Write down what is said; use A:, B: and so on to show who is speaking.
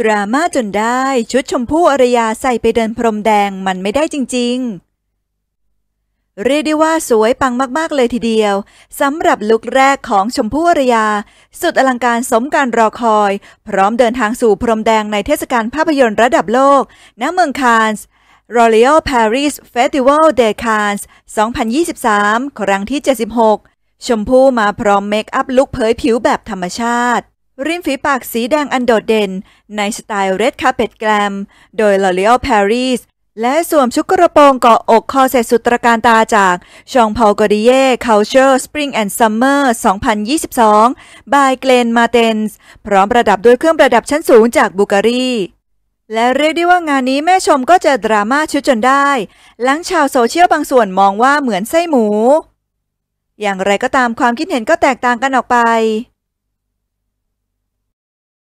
A: ดราม่าจนได้ชุดชมพู่อารยาใส่ไปเดินพรมแดงมันไม่ได้จริงๆ เรียกได้ว่าสวยปังมากๆเลยทีเดียวสำหรับลุคแรกของชมพู่อารยา สุดอลังการสมการรอคอย พร้อมเดินทางสู่พรมแดงในเทศกาลภาพยนตร์ระดับโลกณเมืองคานส์ Royal Paris Festival d e Cannes 2023 ครั้งที่ 76 ชมพู่มาพร้อมเมคอัพลุกเผยผิวแบบธรรมชาติริมฝีปากสีแดงอันโดดเด่น ในสไตล์เรดคาเปตแกรม โดยลอเรียลปารีสและสวมชุดกระโปรงเกาะอกคอเสร็จสุตรการตาจากชองพอลกอริเย่คาลเชอร์สปริงแอนด์ซัมเมอร์2022บายเกลนมาเตนส์พร้อมประดับด้วยเครื่องประดับชั้นสูงจากบูการีและเรียกได้ว่างานนี้แม่ชมก็จะดราม่าชุดจนได้ หลังชาวโซเชียลบางส่วนมองว่าเหมือนไส้หมู อย่างไรก็ตามความคิดเห็นก็แตกต่างกันออกไป